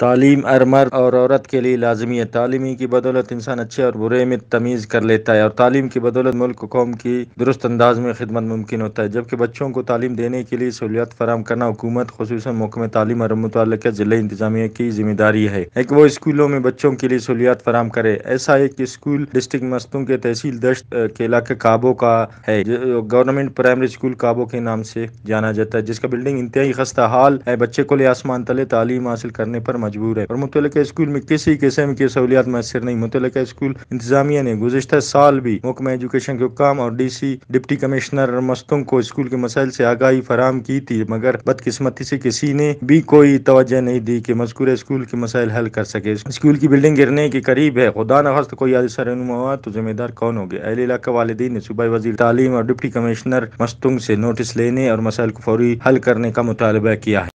तालीम अर मर्द और औरत के लिए लाजमी है तालीमी की बदौलत इंसान अच्छे और बुरे में तमीज़ कर लेता है और तालीम की बदौलत मुल्क कौम की दुरुस्त अंदाज में खिदमत मुमकिन होता है जबकि बच्चों को तालीम देने के लिए सहूलियात फराम करना हुकूमत खूस महकम तालीम और मुतल ज़िले इंतजामिया की जिम्मेदारी है एक वो स्कूलों में बच्चों के लिए सहूलियात फराम करे ऐसा एक स्कूल डिस्ट्रिक्ट मस्तों के तहसील दश्त के इलाके काबो का है गवर्नमेंट प्राइमरी स्कूल काबो के नाम से जाना जाता है जिसका बिल्डिंग इंतहाई खस्ता हाल है बच्चे को ले आसमान तले तालीम हासिल करने पर मजबूर है और मुतल स्कूल में किसी किस्म की सहूलियात मैसर नहीं मुतल स्कूल इंतजामिया ने गुजशत साल भी मुकम एजुकेशन के हुकाम और डी सी डिप्टी कमिश्नर मस्तों को स्कूल के मसाइल से आगाही फराम की थी मगर बदकिस्मती से किसी ने भी कोई तोज्जह नहीं दी कि मजकूर स्कूल के मसाइल हल कर सके स्कूल की बिल्डिंग गिरने के करीब है खुदा नखस्त कोई हादसा रनुमा हुआ तो जिम्मेदार कौन हो गया अहले इलाका वालदी ने सूबा वजी तालीम और डिप्टी कमिश्नर मस्तुंग से नोटिस लेने और मसाइल को फौरी हल करने का मुतालबा किया है